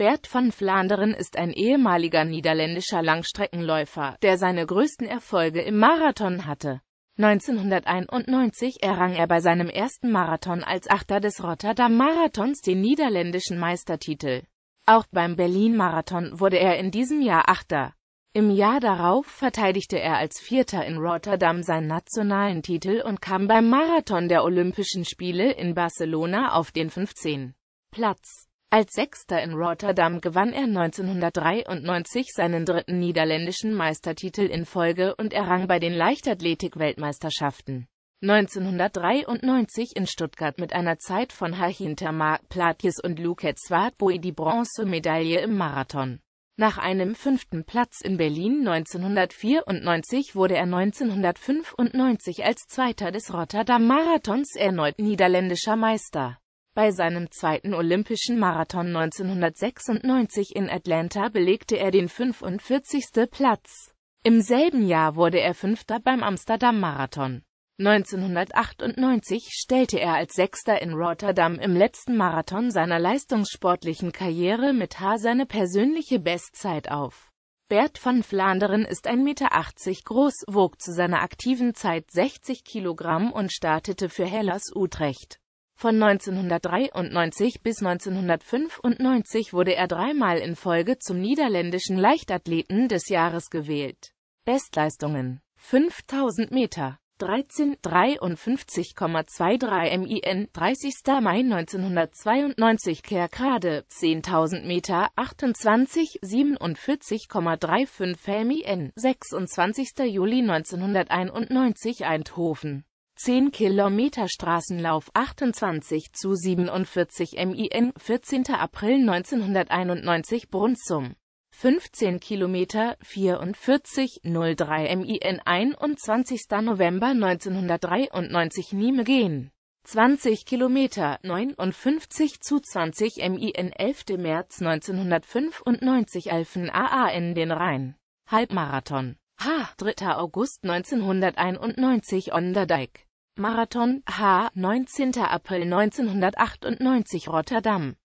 Bert van Flanderen ist ein ehemaliger niederländischer Langstreckenläufer, der seine größten Erfolge im Marathon hatte. 1991 errang er bei seinem ersten Marathon als Achter des Rotterdam-Marathons den niederländischen Meistertitel. Auch beim Berlin-Marathon wurde er in diesem Jahr Achter. Im Jahr darauf verteidigte er als Vierter in Rotterdam seinen nationalen Titel und kam beim Marathon der Olympischen Spiele in Barcelona auf den 15. Platz. Als Sechster in Rotterdam gewann er 1993 seinen dritten niederländischen Meistertitel in Folge und errang bei den Leichtathletik-Weltmeisterschaften 1993 in Stuttgart mit einer Zeit von Hachinter Mark Plakis und Luke Zwartboy die Bronzemedaille im Marathon. Nach einem fünften Platz in Berlin 1994 wurde er 1995 als Zweiter des Rotterdam-Marathons erneut niederländischer Meister. Bei seinem zweiten Olympischen Marathon 1996 in Atlanta belegte er den 45. Platz. Im selben Jahr wurde er Fünfter beim Amsterdam-Marathon. 1998 stellte er als Sechster in Rotterdam im letzten Marathon seiner leistungssportlichen Karriere mit H seine persönliche Bestzeit auf. Bert von Flanderen ist 1,80 Meter groß, wog zu seiner aktiven Zeit 60 Kilogramm und startete für Hellas Utrecht. Von 1993 bis 1995 wurde er dreimal in Folge zum niederländischen Leichtathleten des Jahres gewählt. Bestleistungen 5000 Meter 13,53,23 MIN, 30. Mai 1992 Kerkrade, 10.000 Meter, 2847,35 MIN, 26. Juli 1991 Eindhoven. 10 Kilometer Straßenlauf 28 zu 47 MIN, 14. April 1991 Brunsum. 15 Kilometer 44 03 MIN, 21. November 1993 Nijmegen. 20 Kilometer 59 zu 20 MIN, 11. März 1995 Alfen AAN den Rhein. Halbmarathon. H. 3. August 1991 Onderdijk. Marathon H. 19. April 1998 Rotterdam